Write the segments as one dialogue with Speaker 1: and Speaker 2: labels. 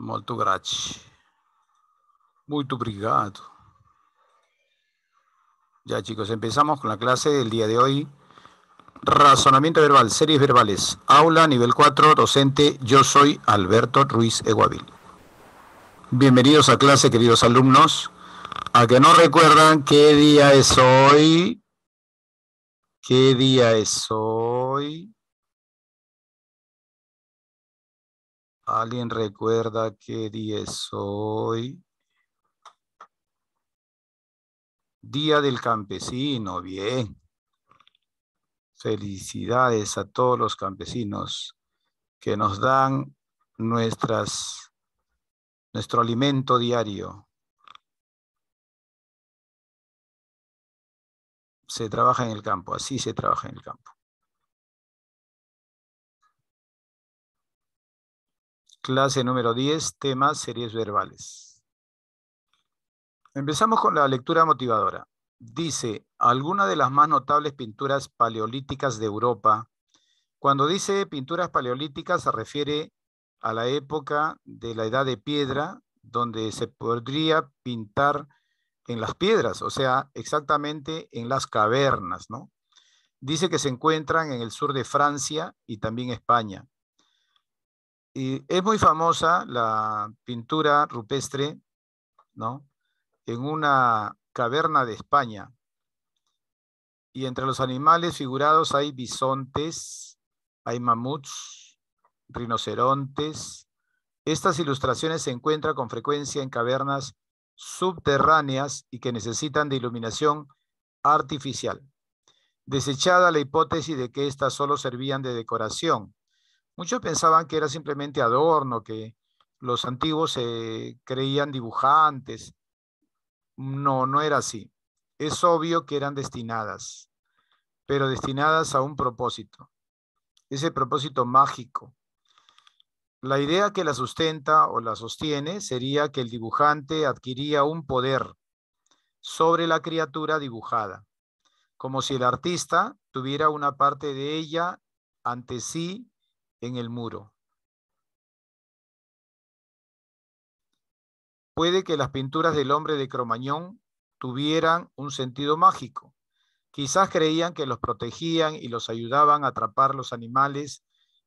Speaker 1: Molto gracias. Muito obrigado. Ya chicos, empezamos con la clase del día de hoy. Razonamiento verbal, series verbales. Aula nivel 4, docente, yo soy Alberto Ruiz Eguavil. Bienvenidos a clase, queridos alumnos. A que no recuerdan qué día es hoy. ¿Qué día es hoy? ¿Alguien recuerda qué día es hoy? Día del campesino, bien. Felicidades a todos los campesinos que nos dan nuestras, nuestro alimento
Speaker 2: diario. Se trabaja en el campo, así se trabaja en el campo.
Speaker 1: Clase número 10, temas, series verbales. Empezamos con la lectura motivadora. Dice, alguna de las más notables pinturas paleolíticas de Europa. Cuando dice pinturas paleolíticas se refiere a la época de la edad de piedra, donde se podría pintar en las piedras, o sea, exactamente en las cavernas, ¿no? Dice que se encuentran en el sur de Francia y también España es muy famosa la pintura rupestre, En una caverna de España. Y entre los animales figurados hay bisontes, hay mamuts, rinocerontes. Estas ilustraciones se encuentran con frecuencia en cavernas subterráneas y que necesitan de iluminación artificial. Desechada la hipótesis de que éstas solo servían de decoración, Muchos pensaban que era simplemente adorno, que los antiguos se creían dibujantes. No, no era así. Es obvio que eran destinadas, pero destinadas a un propósito, ese propósito mágico. La idea que la sustenta o la sostiene sería que el dibujante adquiría un poder sobre la criatura dibujada, como si el artista tuviera una parte de ella ante sí en el muro. Puede que las pinturas del hombre de Cromañón tuvieran un sentido mágico. Quizás creían que los protegían y los ayudaban a atrapar los animales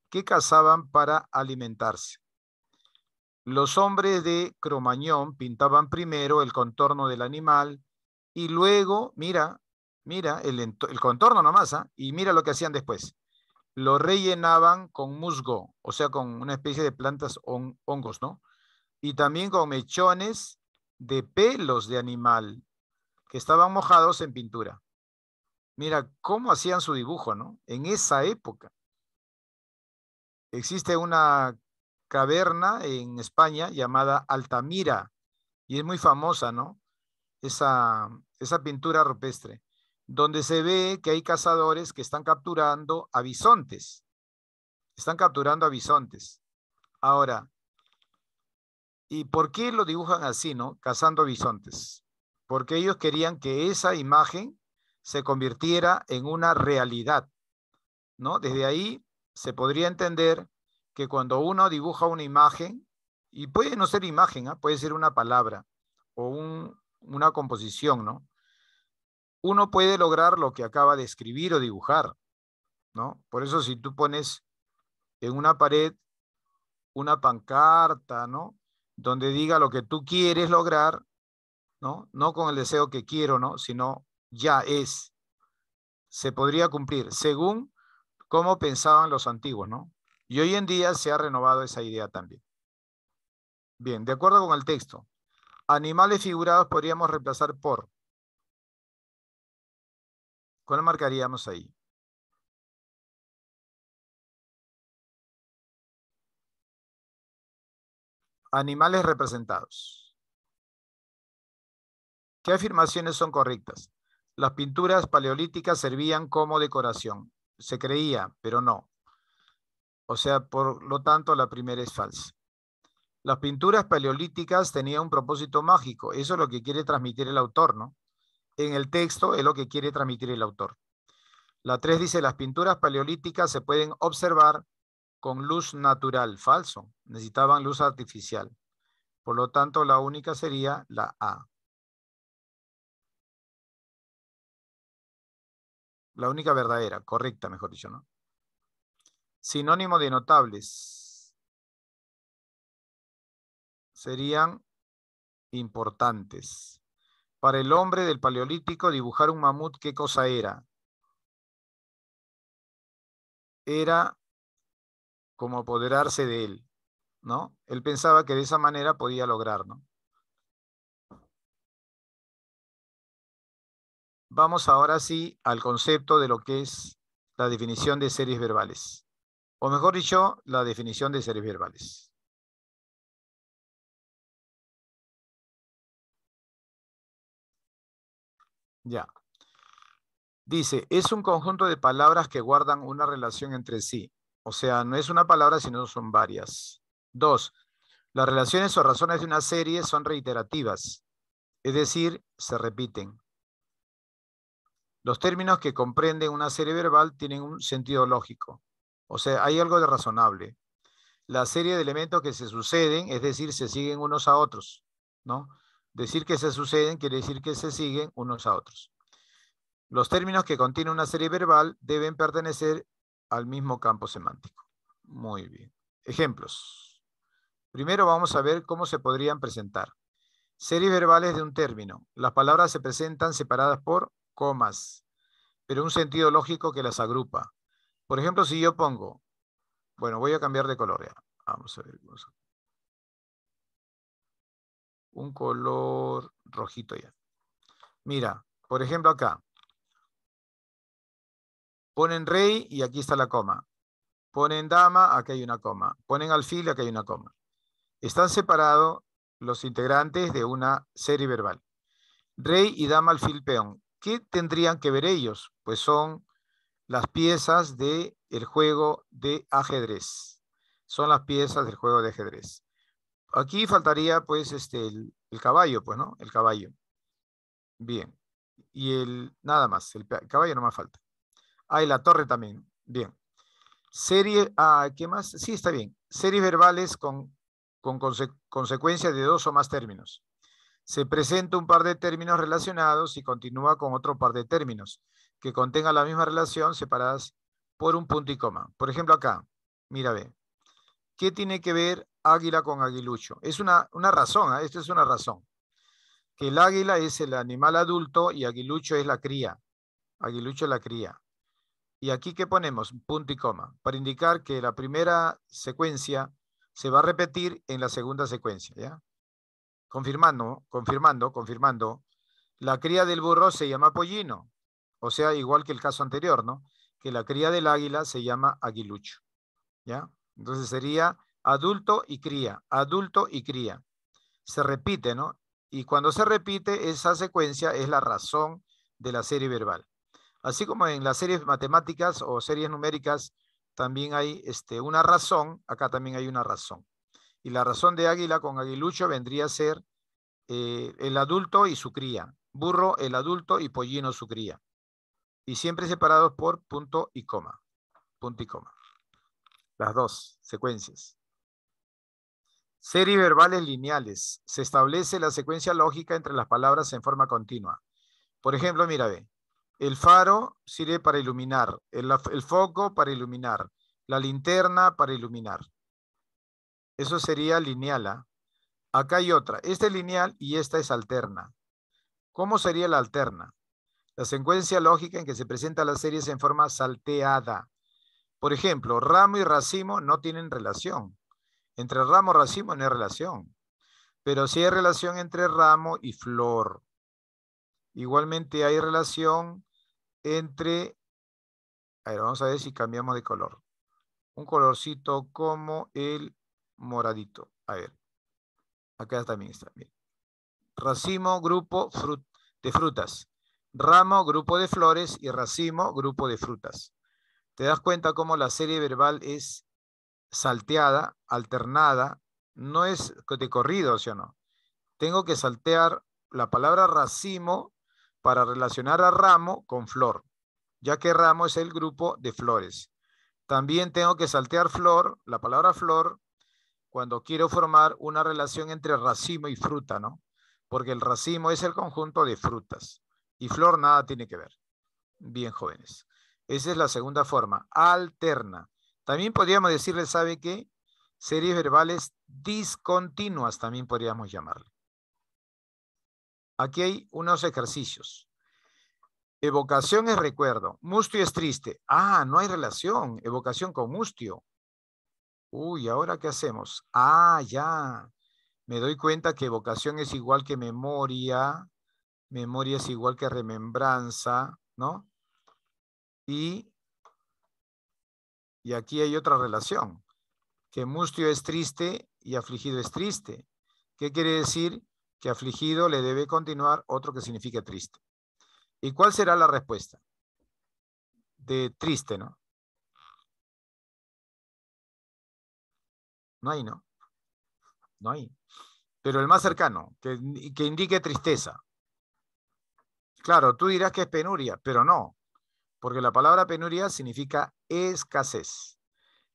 Speaker 1: que cazaban para alimentarse. Los hombres de Cromañón pintaban primero el contorno del animal y luego, mira, mira, el, contorno nomás, ¿ah? y mira lo que hacían después lo rellenaban con musgo, o sea, con una especie de plantas hongos, ¿no? Y también con mechones de pelos de animal que estaban mojados en pintura. Mira cómo hacían su dibujo, ¿no? En esa época. Existe una caverna en España llamada Altamira y es muy famosa, ¿no? esa pintura rupestre donde se ve que hay cazadores que están capturando a bisontes. Están capturando a bisontes. Ahora, ¿y por qué lo dibujan así, no? Cazando bisontes. Porque ellos querían que esa imagen se convirtiera en una realidad, ¿no? Desde ahí se podría entender que cuando uno dibuja una imagen, y puede no ser imagen, ¿ah? puede ser una palabra o una composición, ¿no? uno puede lograr lo que acaba de escribir o dibujar, ¿no? Por eso si tú pones en una pared una pancarta, ¿no? Donde diga lo que tú quieres lograr, ¿no? No con el deseo que quiero, ¿no? Sino ya es. Se podría cumplir según cómo pensaban los antiguos, ¿no? Y hoy en día se ha renovado esa idea también. Bien, de acuerdo con el texto, animales figurados podríamos reemplazar por
Speaker 2: ¿Cuál marcaríamos ahí? Animales representados.
Speaker 1: ¿Qué afirmaciones son correctas? Las pinturas paleolíticas servían como decoración. Se creía, pero no. O sea, por lo tanto, la primera es falsa. Las pinturas paleolíticas tenían un propósito mágico. Eso es lo que quiere transmitir el autor, ¿no? en el texto es lo que quiere transmitir el autor. La 3 dice, las pinturas paleolíticas se pueden observar con luz natural, falso, necesitaban luz artificial. Por lo tanto, la única sería la A.
Speaker 2: La única verdadera, correcta, mejor dicho, ¿no? Sinónimo de
Speaker 1: notables. Serían importantes. Para el hombre del Paleolítico, dibujar un mamut, ¿qué cosa era? Era como apoderarse de él, ¿no? Él pensaba que de esa manera podía lograr, ¿no? Vamos ahora sí al concepto de lo que es la definición de series verbales, o mejor dicho, la definición de series verbales. Ya. Dice, es un conjunto de palabras que guardan una relación entre sí. O sea, no es una palabra, sino son varias. Dos, las relaciones o razones de una serie son reiterativas, es decir, se repiten. Los términos que comprenden una serie verbal tienen un sentido lógico, o sea, hay algo de razonable. La serie de elementos que se suceden, es decir, se siguen unos a otros, ¿no? Decir que se suceden quiere decir que se siguen unos a otros. Los términos que contienen una serie verbal deben pertenecer al mismo campo semántico. Muy bien. Ejemplos. Primero vamos a ver cómo se podrían presentar. Series verbales de un término. Las palabras se presentan separadas por comas, pero un sentido lógico que las agrupa. Por ejemplo, si yo pongo, bueno, voy a cambiar de color ya. Vamos a ver. Vamos a ver un color rojito ya. Mira, por ejemplo acá. Ponen rey y aquí está la coma. Ponen dama, aquí hay una coma. Ponen alfil, aquí hay una coma. Están separados los integrantes de una serie verbal. Rey y dama, alfil, peón. ¿Qué tendrían que ver ellos? Pues son las piezas del el juego de ajedrez. Son las piezas del juego de ajedrez. Aquí faltaría pues este, el, caballo, pues, ¿no? El caballo. Bien. Y el, nada más, el, caballo no más falta. Ah, y la torre también. Bien. Serie, ah, ¿qué más? Sí, está bien. Series verbales con, con consecuencia de dos o más términos. Se presenta un par de términos relacionados y continúa con otro par de términos que contengan la misma relación separadas por un punto y coma. Por ejemplo, acá, mira, ve. ¿Qué tiene que ver águila con aguilucho. Es una, una razón, ¿eh? esta es una razón. Que el águila es el animal adulto y aguilucho es la cría. Aguilucho es la cría. Y aquí, ¿qué ponemos? Punto y coma, para indicar que la primera secuencia se va a repetir en la segunda secuencia, ¿ya? Confirmando, confirmando, confirmando. La cría del burro se llama pollino, o sea, igual que el caso anterior, ¿no? Que la cría del águila se llama aguilucho, ¿ya? Entonces sería adulto y cría, adulto y cría. Se repite, ¿no? Y cuando se repite, esa secuencia es la razón de la serie verbal. Así como en las series matemáticas o series numéricas también hay este, una razón, acá también hay una razón. Y la razón de águila con aguilucho vendría a ser eh, el adulto y su cría, burro el adulto y pollino su cría. Y siempre separados por punto y coma, punto y coma. Las dos secuencias. Serie verbales lineales. Se establece la secuencia lógica entre las palabras en forma continua. Por ejemplo, mira, ve. El faro sirve para iluminar. El, foco para iluminar. La linterna para iluminar. Eso sería lineal. ¿ah? Acá hay otra. Esta es lineal y esta es alterna. ¿Cómo sería la alterna? La secuencia lógica en que se presentan las series en forma salteada. Por ejemplo, ramo y racimo no tienen relación. Entre ramo y racimo no hay relación, pero sí hay relación entre ramo y flor. Igualmente hay relación entre, a ver, vamos a ver si cambiamos de color. Un colorcito como el moradito. A ver, acá también está. Racimo, grupo de frutas. Ramo, grupo de flores y racimo, grupo de frutas. ¿Te das cuenta cómo la serie verbal es salteada, alternada, no es de corrido, ¿sí o no? Tengo que saltear la palabra racimo para relacionar a ramo con flor, ya que ramo es el grupo de flores. También tengo que saltear flor, la palabra flor, cuando quiero formar una relación entre racimo y fruta, ¿no? Porque el racimo es el conjunto de frutas y flor nada tiene que ver. Bien, jóvenes. Esa es la segunda forma, alterna. También podríamos decirle, ¿sabe qué? Series verbales discontinuas también podríamos llamarle. Aquí hay unos ejercicios. Evocación es recuerdo. Mustio es triste. Ah, no hay relación. Evocación con mustio. Uy, ¿ahora qué hacemos? Ah, ya. Me doy cuenta que evocación es igual que memoria. Memoria es igual que remembranza, ¿no? Y y aquí hay otra relación, que mustio es triste y afligido es triste. ¿Qué quiere decir? Que afligido le debe continuar otro que significa triste. ¿Y cuál será la respuesta? De triste, ¿no? No hay, ¿no? No hay. Pero el más cercano, que, que indique tristeza. Claro, tú dirás que es penuria, pero no porque la palabra penuria significa escasez.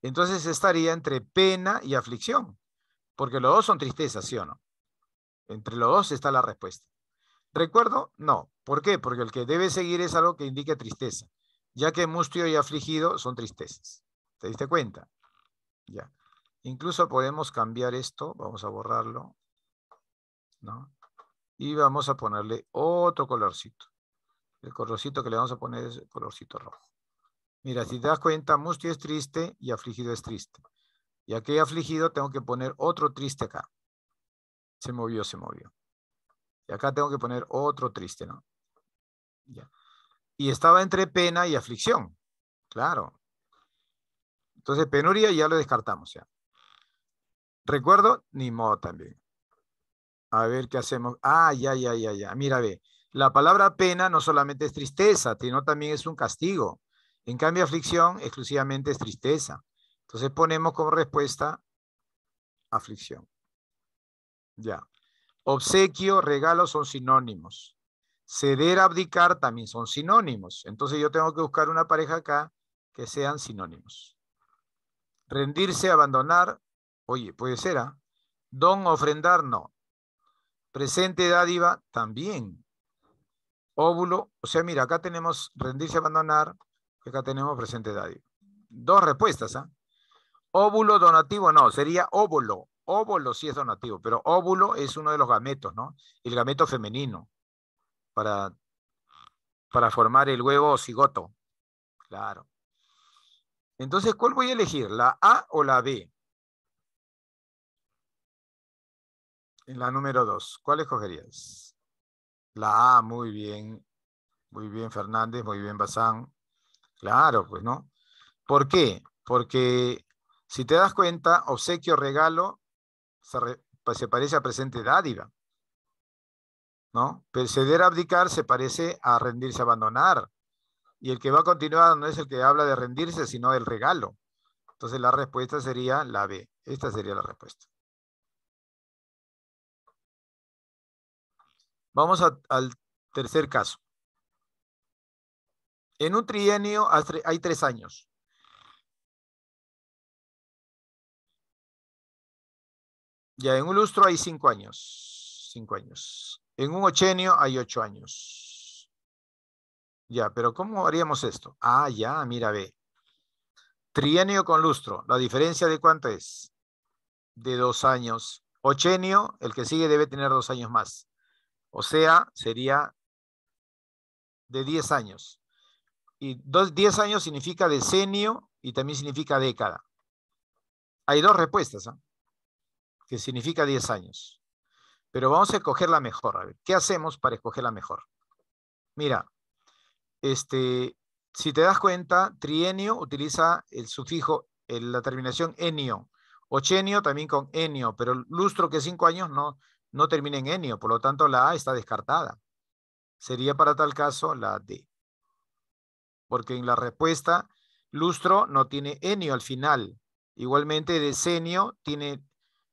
Speaker 1: Entonces estaría entre pena y aflicción, porque los dos son tristezas, ¿sí o no? Entre los dos está la respuesta. ¿Recuerdo? No. ¿Por qué? Porque el que debe seguir es algo que indique tristeza, ya que mustio y afligido son tristezas. ¿Te diste cuenta? Ya. Incluso podemos cambiar esto, vamos a borrarlo, ¿no? Y vamos a ponerle otro colorcito. El colorcito que le vamos a poner es el colorcito rojo. Mira, si te das cuenta, Musti es triste y afligido es triste. Y aquí afligido tengo que poner otro triste acá. Se movió, se movió. Y acá tengo que poner otro triste, ¿no? Ya. Y estaba entre pena y aflicción. Claro. Entonces, penuria ya lo descartamos. Ya. Recuerdo, ni modo también. A ver qué hacemos. Ah, ya, ya, ya, ya. Mira, ve. La palabra pena no solamente es tristeza, sino también es un castigo. En cambio, aflicción exclusivamente es tristeza. Entonces ponemos como respuesta aflicción. Ya. Obsequio, regalo son sinónimos. Ceder, abdicar también son sinónimos. Entonces yo tengo que buscar una pareja acá que sean sinónimos. Rendirse, abandonar. Oye, puede ser. ¿ah? Don, ofrendar, no. Presente, dádiva, también óvulo. O sea, mira, acá tenemos rendirse, abandonar, acá tenemos presente dadio. Dos respuestas, ¿ah? Óvulo donativo no, sería óvulo. Óvulo sí es donativo, pero óvulo es uno de los gametos, ¿no? El gameto femenino para, para formar el huevo cigoto. Claro. Entonces, ¿cuál voy a elegir? ¿La A o la B? En la número dos, ¿cuál escogerías? La A, muy bien. Muy bien, Fernández, muy bien, Bazán. Claro, pues, ¿no? ¿Por qué? Porque si te das cuenta, obsequio, regalo, se, pues, parece a presente dádiva. ¿No? Perceder a abdicar se parece a rendirse, abandonar. Y el que va a continuar no es el que habla de rendirse, sino el regalo. Entonces la respuesta sería la B. Esta sería la respuesta.
Speaker 2: Vamos al tercer caso. En un trienio hay tres años.
Speaker 1: Ya en un lustro hay cinco años. Cinco años. En un ochenio hay ocho años. Ya, pero ¿cómo haríamos esto? Ah, ya, mira, ve. Trienio con lustro. ¿La diferencia de cuánto es? De dos años. Ochenio, el que sigue debe tener dos años más. O sea, sería de 10 años. Y 10 años significa decenio y también significa década. Hay dos respuestas, ¿ah? que significa 10 años. Pero vamos a escoger la mejor. A ver, ¿qué hacemos para escoger la mejor? Mira, este, si te das cuenta, trienio utiliza el sufijo, la terminación enio. Ochenio también con enio, pero lustro que cinco 5 años no, no termina en enio, por lo tanto la A está descartada. Sería para tal caso la D. Porque en la respuesta, lustro no tiene enio al final. Igualmente, decenio tiene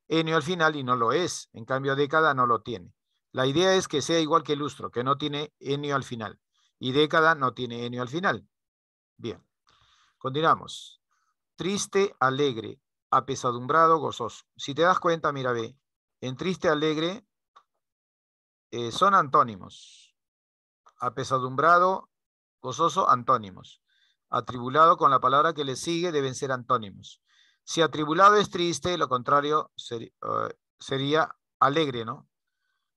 Speaker 1: enio al final y no lo es. En cambio, década no lo tiene. La idea es que sea igual que lustro, que no tiene enio al final. Y década no tiene enio al final. Bien. Continuamos. Triste, alegre, apesadumbrado, gozoso. Si te das cuenta, mira, ve, en triste alegre eh, son antónimos. Apesadumbrado, gozoso, antónimos. Atribulado con la palabra que le sigue deben ser antónimos. Si atribulado es triste, lo contrario eh, sería alegre, ¿no?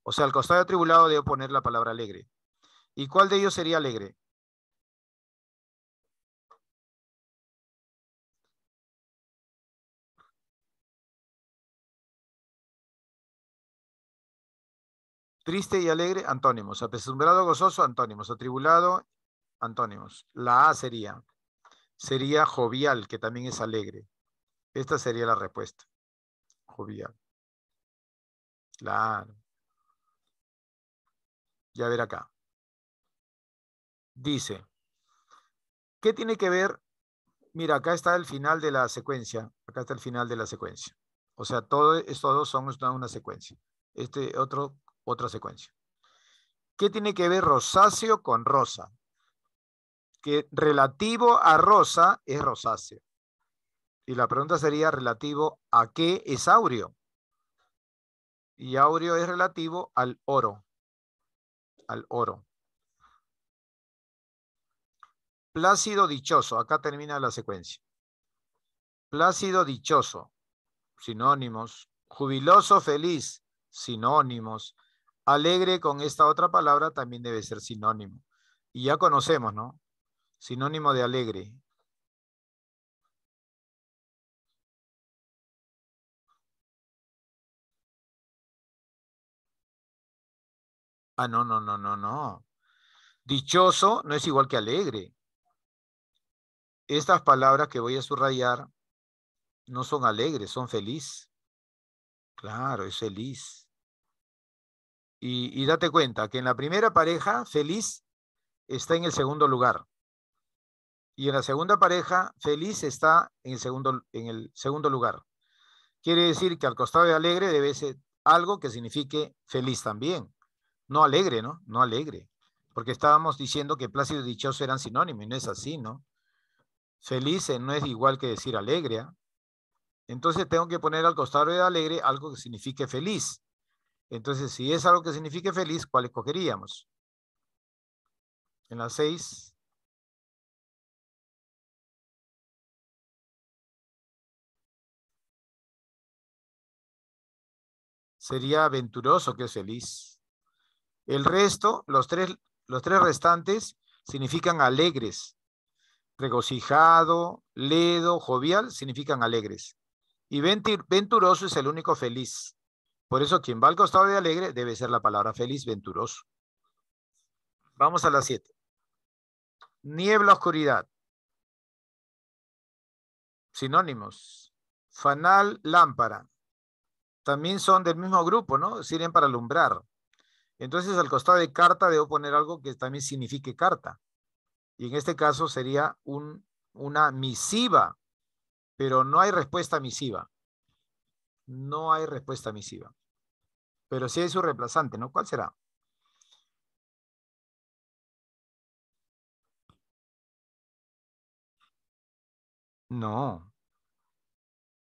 Speaker 1: O sea, al costado de atribulado debo poner la palabra alegre. ¿Y cuál de ellos sería alegre? Triste y alegre, antónimos. Apesumbrado, gozoso, antónimos. Atribulado, antónimos. La A sería. Sería jovial, que también es alegre. Esta sería la respuesta. Jovial. La A. Ya ver acá. Dice. ¿Qué tiene que ver? Mira, acá está el final de la secuencia. Acá está el final de la secuencia. O sea, todos estos dos son una secuencia. Este otro otra secuencia. ¿Qué tiene que ver rosáceo con rosa? Que relativo a rosa es rosáceo. Y la pregunta sería relativo a qué es aureo. Y áureo es relativo al oro. Al oro. Plácido dichoso. Acá termina la secuencia. Plácido dichoso. Sinónimos. Jubiloso feliz. Sinónimos. Alegre con esta otra palabra también debe ser sinónimo. Y ya conocemos, ¿no? Sinónimo de alegre. Ah, no, no, no, no, no. Dichoso no es igual que alegre. Estas palabras que voy a subrayar no son alegres, son feliz. Claro, es feliz. Y, date cuenta que en la primera pareja, feliz está en el segundo lugar. Y en la segunda pareja, feliz está en el segundo, en el segundo lugar. Quiere decir que al costado de alegre debe ser algo que signifique feliz también. No alegre, ¿no? No alegre. Porque estábamos diciendo que plácido y dichoso eran sinónimos no es así, ¿no? Feliz no es igual que decir alegre. ¿ah? Entonces tengo que poner al costado de alegre algo que signifique feliz. Entonces, si es algo que signifique feliz, ¿cuál escogeríamos? En las seis. Sería aventuroso que es feliz. El resto, los tres, los tres restantes, significan alegres. Regocijado, ledo, jovial, significan alegres. Y venturoso es el único feliz. Por eso, quien va al costado de alegre debe ser la palabra feliz, venturoso. Vamos a las siete. Niebla, oscuridad. Sinónimos. Fanal, lámpara. También son del mismo grupo, ¿no? Sirven para alumbrar. Entonces, al costado de carta debo poner algo que también signifique carta. Y en este caso sería una misiva, pero no hay respuesta misiva. No hay respuesta misiva. Pero si hay su reemplazante, ¿no? ¿Cuál será? No.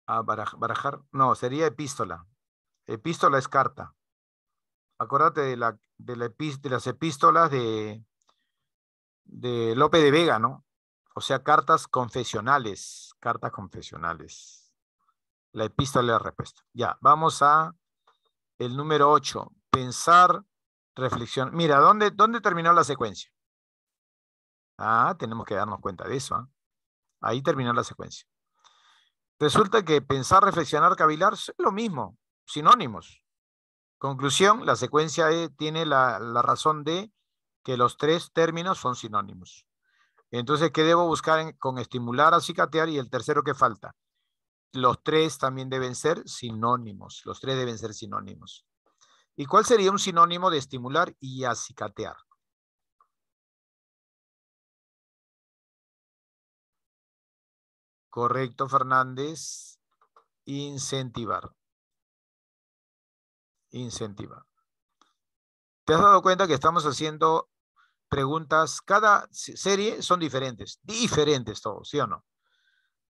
Speaker 1: Ah, barajar. No, sería epístola. Epístola es carta. Acuérdate de, la, de, las epístolas de, de Lope de Vega, ¿no? O sea, cartas confesionales. Cartas confesionales. La epístola la respuesta. Ya, vamos a el número 8, pensar, reflexión. Mira, ¿dónde, dónde terminó la secuencia? Ah, tenemos que darnos cuenta de eso. ¿ah? Ahí terminó la secuencia. Resulta que pensar, reflexionar, cavilar es lo mismo, sinónimos. Conclusión, la secuencia eh, tiene la, razón de que los tres términos son sinónimos. Entonces, ¿qué debo buscar con estimular, acicatear y el tercero que falta? los tres también deben ser sinónimos. Los tres deben ser sinónimos. ¿Y cuál sería un sinónimo de estimular y acicatear?
Speaker 2: Correcto, Fernández.
Speaker 1: Incentivar. Incentivar. ¿Te has dado cuenta que estamos haciendo preguntas? Cada serie son diferentes. Diferentes todos, ¿sí o no?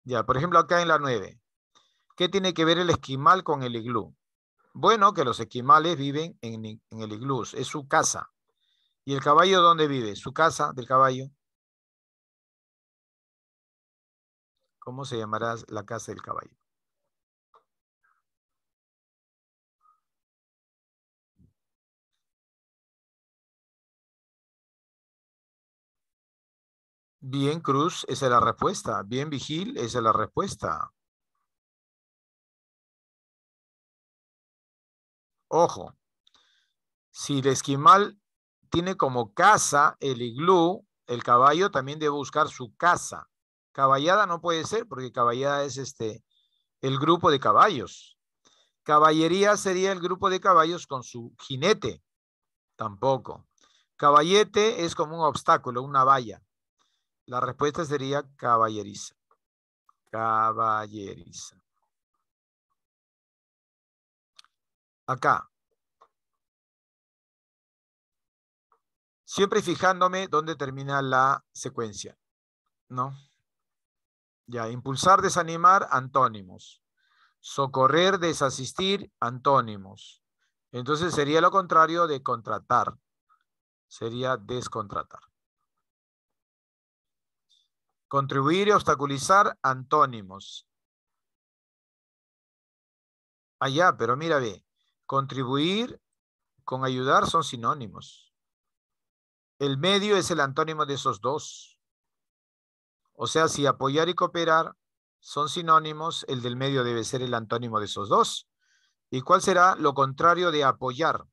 Speaker 1: Ya, por ejemplo, acá en la 9. ¿Qué tiene que ver el esquimal con el iglú? Bueno, que los esquimales viven en, el iglú, es su casa. ¿Y el caballo dónde vive? ¿Su casa del caballo? ¿Cómo se llamará la casa del caballo?
Speaker 2: Bien, Cruz, esa es la respuesta. Bien, Vigil, esa es la respuesta.
Speaker 1: Ojo, si el esquimal tiene como casa el iglú, el caballo también debe buscar su casa. Caballada no puede ser porque caballada es este el grupo de caballos. Caballería sería el grupo de caballos con su jinete. Tampoco. Caballete es como un obstáculo, una valla. La respuesta sería caballeriza. Caballeriza. acá. Siempre fijándome dónde termina la secuencia. ¿No? Ya, impulsar, desanimar, antónimos. Socorrer, desasistir, antónimos. Entonces sería lo contrario de contratar. Sería descontratar. Contribuir y obstaculizar, antónimos. Allá, pero mira bien. Contribuir con ayudar son sinónimos. El medio es el antónimo de esos dos. O sea, si apoyar y cooperar son sinónimos, el del medio debe ser el antónimo de esos dos. ¿Y cuál será lo contrario de apoyar?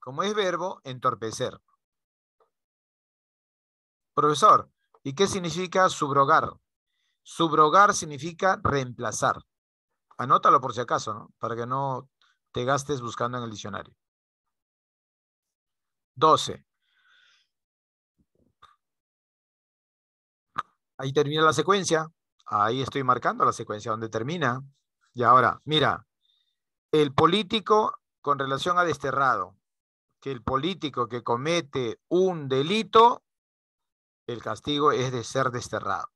Speaker 1: Como es verbo, entorpecer. Profesor, ¿y qué significa subrogar? Subrogar significa reemplazar anótalo por si acaso, ¿no? Para que no te gastes buscando en el diccionario. 12. Ahí termina la secuencia. Ahí estoy marcando la secuencia donde termina. Y ahora, mira, el político con relación a desterrado, que el político que comete un delito, el castigo es de ser desterrado.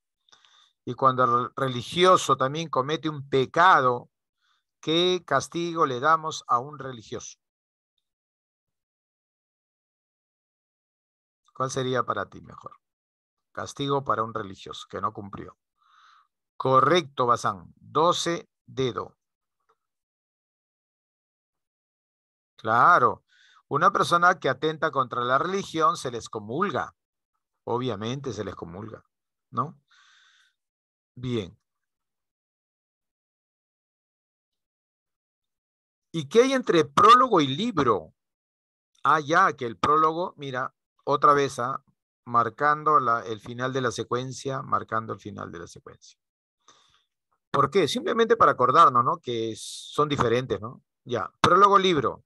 Speaker 1: Y cuando el religioso también comete un pecado, ¿qué castigo le damos a un religioso? ¿Cuál sería para ti mejor? Castigo para un religioso que no cumplió. Correcto, Bazán. 12 dedo. Claro. Una persona que atenta contra la religión se les comulga. Obviamente se les comulga, ¿no? bien. ¿Y qué hay entre prólogo y libro? Ah, ya, que el prólogo, mira, otra vez, ah, marcando el final de la secuencia, marcando el final de la secuencia. ¿Por qué? Simplemente para acordarnos, ¿no? Que son diferentes, ¿no? Ya, prólogo, libro.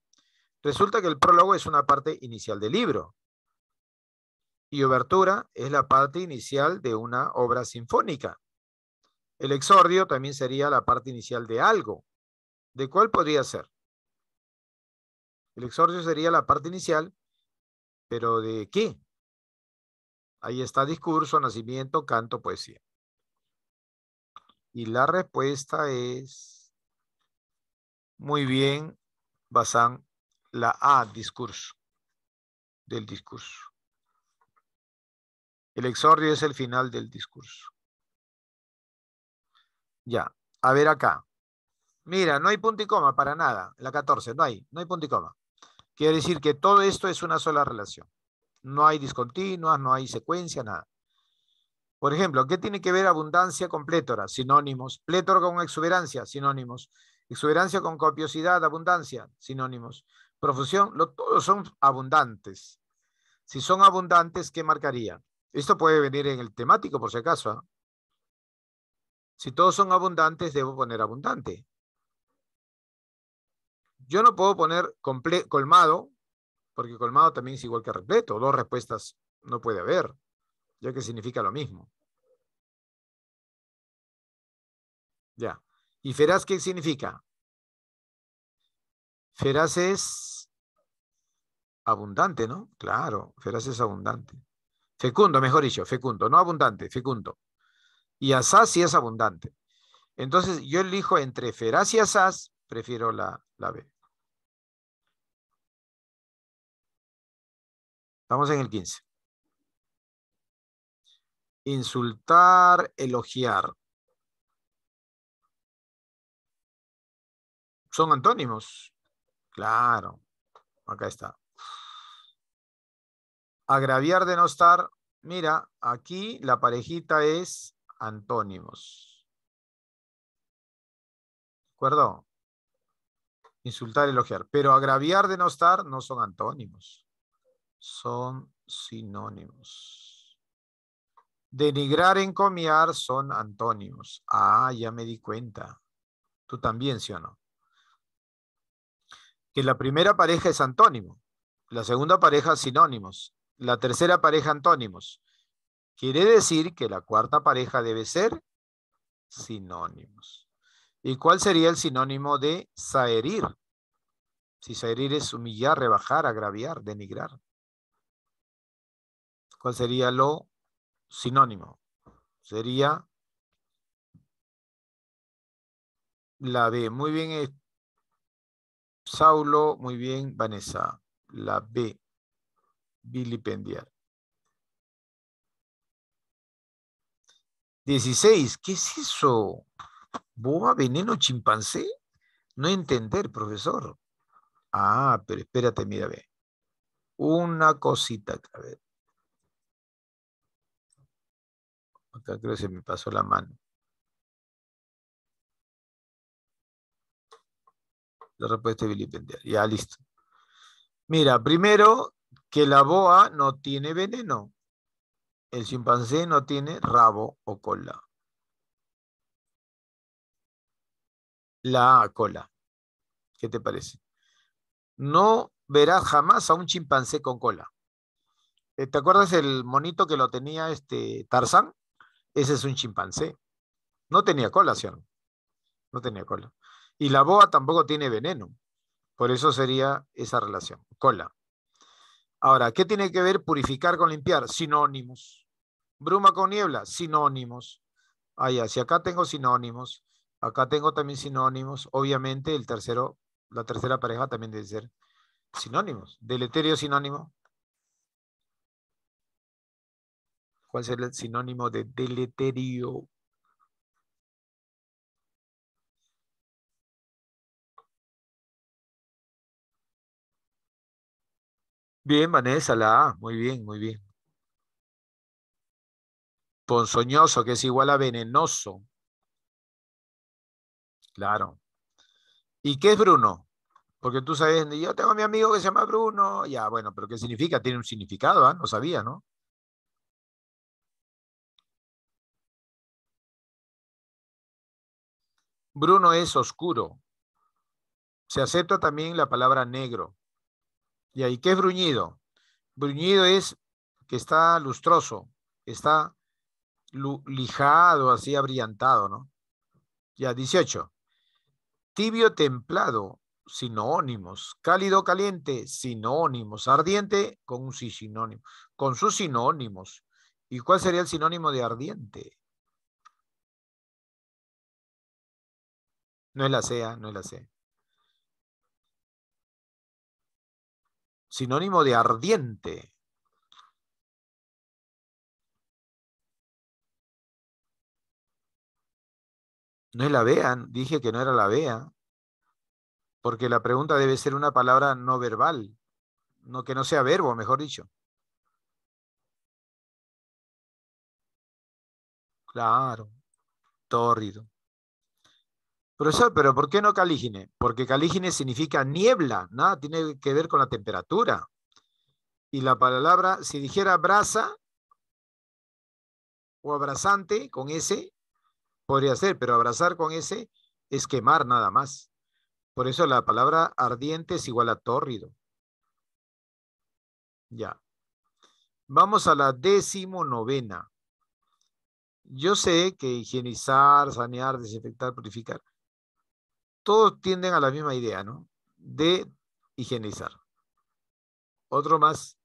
Speaker 1: Resulta que el prólogo es una parte inicial del libro. Y obertura es la parte inicial de una obra sinfónica. El exordio también sería la parte inicial de algo. ¿De cuál podría ser? El exordio sería la parte inicial, pero ¿de qué? Ahí está discurso, nacimiento, canto, poesía. Y la respuesta es, muy bien, basan la A, discurso, del discurso. El exordio es el final del discurso. Ya, a ver acá. Mira, no hay punto y coma para nada. La 14, no hay, no hay punto y coma. Quiere decir que todo esto es una sola relación. No hay discontinuas, no hay secuencia, nada. Por ejemplo, ¿qué tiene que ver abundancia con plétora? Sinónimos. Plétora con exuberancia, sinónimos. Exuberancia con copiosidad, abundancia, sinónimos. Profusión, todos son abundantes. Si son abundantes, ¿qué marcaría? Esto puede venir en el temático, por si acaso. ¿ah? Si todos son abundantes, debo poner abundante. Yo no puedo poner colmado, porque colmado también es igual que repleto. Dos respuestas no puede haber, ya que significa lo mismo.
Speaker 2: Ya. ¿Y feraz qué significa?
Speaker 1: Feraz es abundante, ¿no? Claro, feraz es abundante. Fecundo, mejor dicho, fecundo, no abundante, fecundo. Y asaz sí es abundante. Entonces yo elijo entre feraz y asaz, prefiero la, la B. Estamos en el
Speaker 2: 15. Insultar, elogiar. Son antónimos.
Speaker 1: Claro. Acá está. Agraviar, de no estar. Mira, aquí la parejita es antónimos. ¿De acuerdo? Insultar, elogiar. Pero agraviar, de no son antónimos. Son sinónimos. Denigrar, encomiar son antónimos. Ah, ya me di cuenta. Tú también, ¿sí o no? Que la primera pareja es antónimo. La segunda pareja sinónimos. La tercera pareja antónimos. Quiere decir que la cuarta pareja debe ser sinónimos. ¿Y cuál sería el sinónimo de saherir? Si saherir es humillar, rebajar, agraviar, denigrar. ¿Cuál sería lo sinónimo? Sería la B. Muy bien, eh, Saulo. Muy bien, Vanessa. La B. Vilipendiar. 16. ¿Qué es eso? ¿Boa, veneno, chimpancé? No entender, profesor. Ah, pero espérate, mira, ve. Una cosita, a ver. Acá creo que se me pasó la mano. La respuesta es vilipendiar. Ya, listo. Mira, primero, que la boa no tiene veneno. El chimpancé no tiene rabo o cola. La cola. ¿Qué te parece? No verás jamás a un chimpancé con cola. Eh, ¿Te acuerdas el monito que lo tenía este Tarzán? Ese es un chimpancé. No tenía cola, ¿sí? No tenía cola. Y la boa tampoco tiene veneno. Por eso sería esa relación. Cola. Ahora, ¿qué tiene que ver purificar con limpiar? Sinónimos. Bruma con niebla, sinónimos. Ah, ya, si acá tengo sinónimos, acá tengo también sinónimos, obviamente el tercero, la tercera pareja también debe ser sinónimos. Deleterio sinónimo. ¿Cuál será el sinónimo de deleterio?
Speaker 2: Bien, Vanessa, la A. Muy bien, muy bien. Ponzoñoso, que es igual a venenoso.
Speaker 1: Claro. ¿Y qué es Bruno? Porque tú sabes, yo tengo a mi amigo que se llama Bruno. Ya, bueno, pero ¿qué significa? Tiene un significado, ¿ah? No sabía, ¿no? Bruno es oscuro. Se acepta también la palabra negro. Y ahí, ¿qué es bruñido? Bruñido es que está lustroso, está lijado, así abrillantado, ¿no? Ya, 18. Tibio templado, sinónimos. Cálido caliente, sinónimos. Ardiente con un sinónimo, con sus sinónimos. ¿Y cuál sería el sinónimo de ardiente?
Speaker 2: No es la CEA, ¿ah? no es la cea. sinónimo de ardiente.
Speaker 1: No es la vea. dije que no era la vea, porque la pregunta debe ser una palabra no verbal, no que no sea verbo, mejor dicho. Claro, tórrido. Profesor, pero ¿por qué no calígine? Porque calígine significa niebla, nada tiene que ver con la temperatura. Y la palabra, si dijera brasa o abrazante con S, podría ser, pero abrazar con S es quemar nada más. Por eso la palabra ardiente es igual a tórrido. Ya. Vamos a la décimo novena. Yo sé que higienizar, sanear, desinfectar, purificar todos tienden a la misma idea, ¿no? De higienizar. Otro más.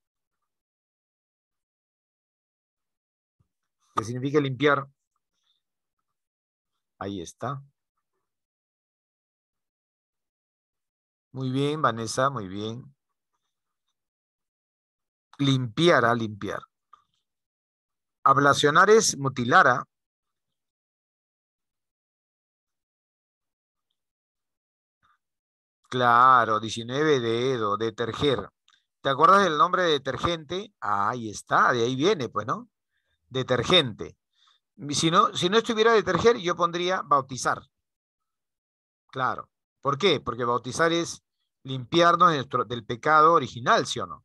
Speaker 2: ¿Qué significa limpiar. Ahí está. Muy
Speaker 1: bien, Vanessa, muy bien. Limpiar, a ah, limpiar. Ablacionar es mutilar, ah. Claro, 19 dedo, deterger. ¿Te acuerdas del nombre de detergente? Ah, ahí está, de ahí viene, pues, ¿no? Detergente. Si no, si no estuviera deterger, yo pondría bautizar. Claro. ¿Por qué? Porque bautizar es limpiarnos del pecado original, ¿sí o no?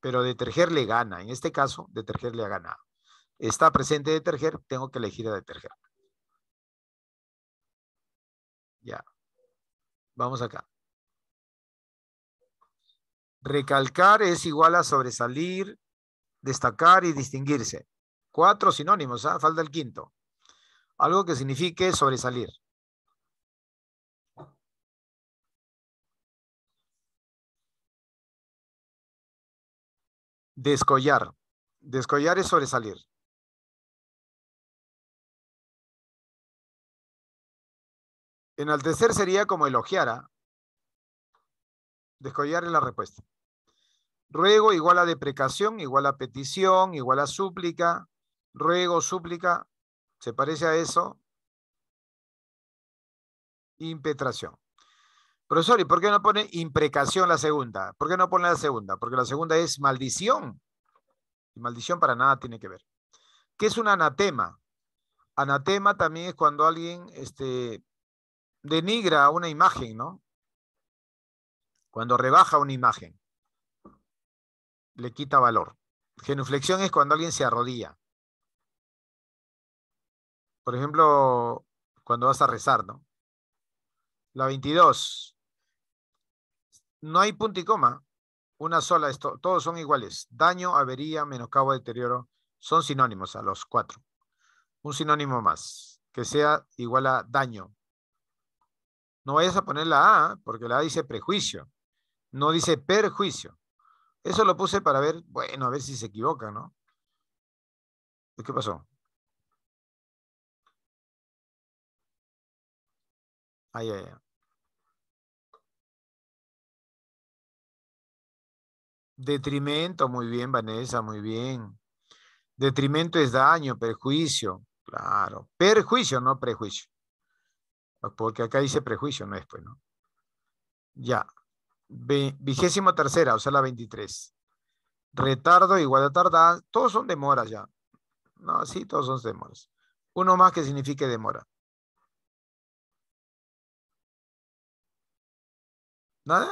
Speaker 1: Pero deterger le gana. En este caso, deterger le ha ganado. Está presente deterger, tengo que elegir a deterger. Ya. Vamos acá. Recalcar es igual a sobresalir, destacar y distinguirse. Cuatro sinónimos, ¿ah? falta el quinto. Algo que signifique sobresalir.
Speaker 2: Descollar. Descollar es sobresalir.
Speaker 1: Enaltecer sería como elogiar. ¿ah? Descollar es la respuesta. Ruego igual a deprecación, igual a petición, igual a súplica. Ruego, súplica, ¿se parece a eso? Impetración. Profesor, ¿y por qué no pone imprecación la segunda? ¿Por qué no pone la segunda? Porque la segunda es maldición. Y maldición para nada tiene que ver. ¿Qué es un anatema? Anatema también es cuando alguien este, denigra una imagen, ¿no? Cuando rebaja una imagen, le quita valor. Genuflexión es cuando alguien se arrodilla. Por ejemplo, cuando vas a rezar, ¿no? La 22. No hay punto y coma. Una sola, todos son iguales. Daño, avería, menoscabo, deterioro. Son sinónimos a los cuatro. Un sinónimo más, que sea igual a daño. No vayas a poner la A, porque la A dice prejuicio. No dice perjuicio. Eso lo puse para ver, bueno, a ver si se equivoca, ¿no? ¿Qué pasó? Ahí, ahí, Detrimento, muy bien, Vanessa, muy bien. Detrimento es daño, perjuicio, claro. Perjuicio, no prejuicio. Porque acá dice prejuicio, no es pues, ¿no? Ya, vigésima tercera, o sea, la 23. Retardo, igual a tardar, todos son demoras ya. No, sí, todos son demoras. Uno más que signifique demora. ¿Nada?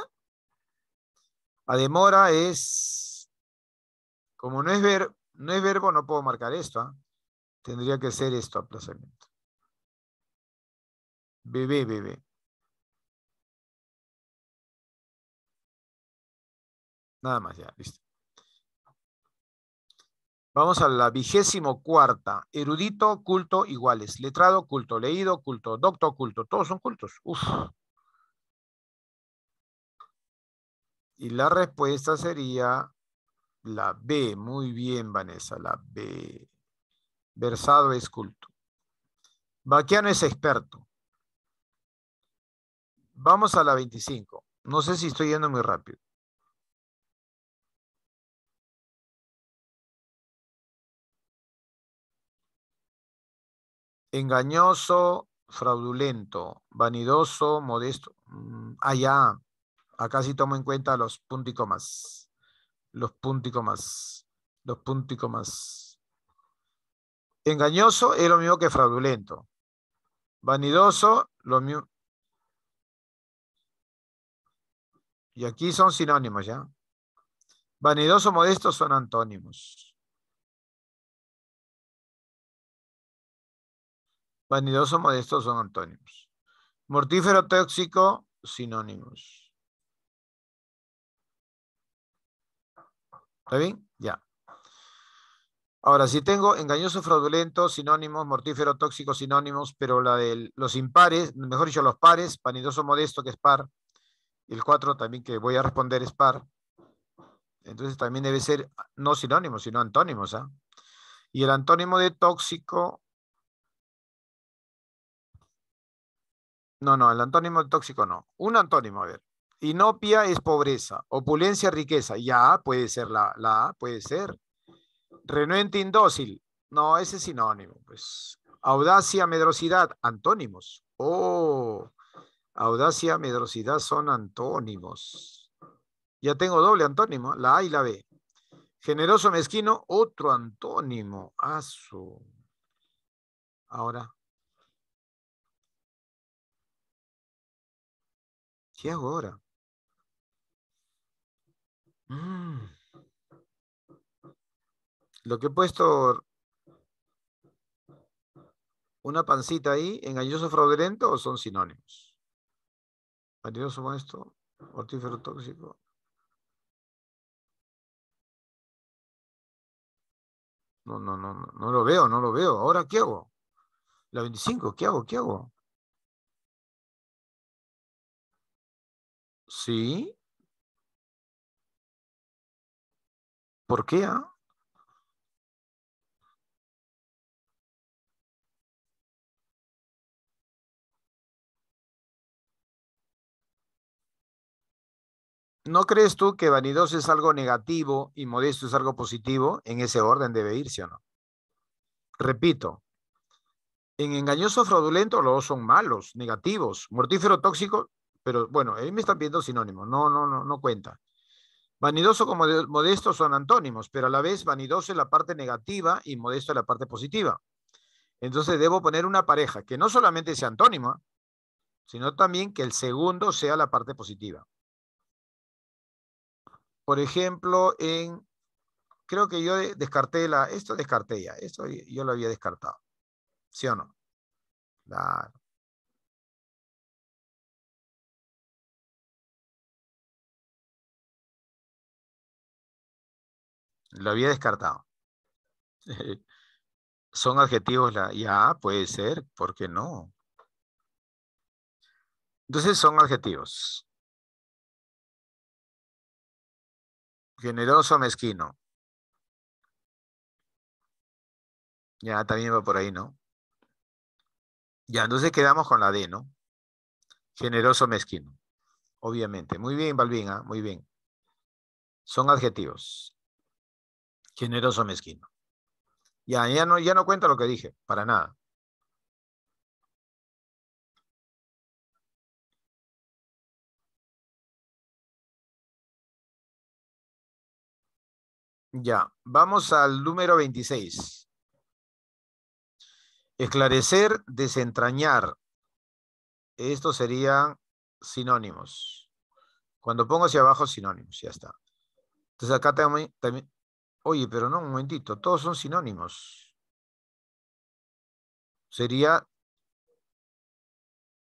Speaker 1: A demora es, como no es, ver, no es verbo, no puedo marcar esto. ¿ah? Tendría que ser esto, aplazamiento.
Speaker 2: Bebé, bebé.
Speaker 1: Nada más, ya, listo. Vamos a la vigésimo cuarta. Erudito, culto, iguales. Letrado, culto, leído, culto, docto, culto. Todos son cultos. Uf. Y la respuesta sería la B. Muy bien, Vanessa, la B. Versado es culto. Baquiano es experto. Vamos a la 25. No sé
Speaker 2: si estoy yendo muy rápido. engañoso,
Speaker 1: fraudulento, vanidoso, modesto. Mm, Allá, ah, acá sí tomo en cuenta los más, Los más, Los más. Engañoso es lo mismo que fraudulento. Vanidoso, lo mismo. Y aquí son sinónimos, ¿ya? Vanidoso, modesto son antónimos. Panidoso, modesto son antónimos. Mortífero, tóxico, sinónimos. ¿Está bien? Ya. Ahora, si tengo engañoso, fraudulento, sinónimos, mortífero, tóxico, sinónimos, pero la de los impares, mejor dicho, los pares, Panidoso, modesto, que es par, el 4 también que voy a responder es par, entonces también debe ser no sinónimos, sino antónimos. ¿ah? Y el antónimo de tóxico No, no, el antónimo tóxico no. Un antónimo, a ver. Inopia es pobreza, opulencia, riqueza. Ya, puede ser la, la A, puede ser. Renuente, indócil. No, ese es sinónimo, pues. Audacia, medrosidad, antónimos. Oh, audacia, medrosidad son antónimos. Ya tengo doble antónimo, la A y la B. Generoso, mezquino, otro antónimo. Ah, su. Ahora, ¿Qué hago ahora? Mm. Lo que he puesto una pancita ahí, engañoso fraudulento o son sinónimos. ¿Adiós maestro? esto,
Speaker 2: ortífero tóxico. No, no, no, no lo veo, no lo veo. Ahora, ¿qué hago? La 25, ¿qué hago? ¿Qué hago? Sí. ¿Por qué? Ah?
Speaker 1: ¿No crees tú que vanidoso es algo negativo y modesto es algo positivo? En ese orden debe irse o no. Repito, en engañoso fraudulento los dos son malos, negativos. Mortífero tóxico pero bueno, ahí me están viendo sinónimos, no, no, no, no cuenta. Vanidoso como modesto son antónimos, pero a la vez vanidoso es la parte negativa y modesto es la parte positiva. Entonces debo poner una pareja que no solamente sea antónima, sino también que el segundo sea la parte positiva. Por ejemplo, en creo que yo descarté la esto descarté ya, esto yo lo había descartado. ¿Sí o no?
Speaker 2: Claro. Lo había descartado. Son adjetivos, la, ya puede ser, ¿por qué no? Entonces son adjetivos. Generoso, mezquino.
Speaker 1: Ya también va por ahí, ¿no? Ya, entonces quedamos con la D, ¿no? Generoso, mezquino. Obviamente. Muy bien, Balbina. ¿ah? muy bien. Son adjetivos generoso mezquino. Ya, ya no, ya no cuenta lo que dije, para nada.
Speaker 2: Ya, vamos al
Speaker 1: número 26. Esclarecer, desentrañar. Estos serían sinónimos. Cuando pongo hacia abajo, sinónimos, ya está. Entonces acá tengo también Oye, pero no, un momentito, todos son sinónimos. Sería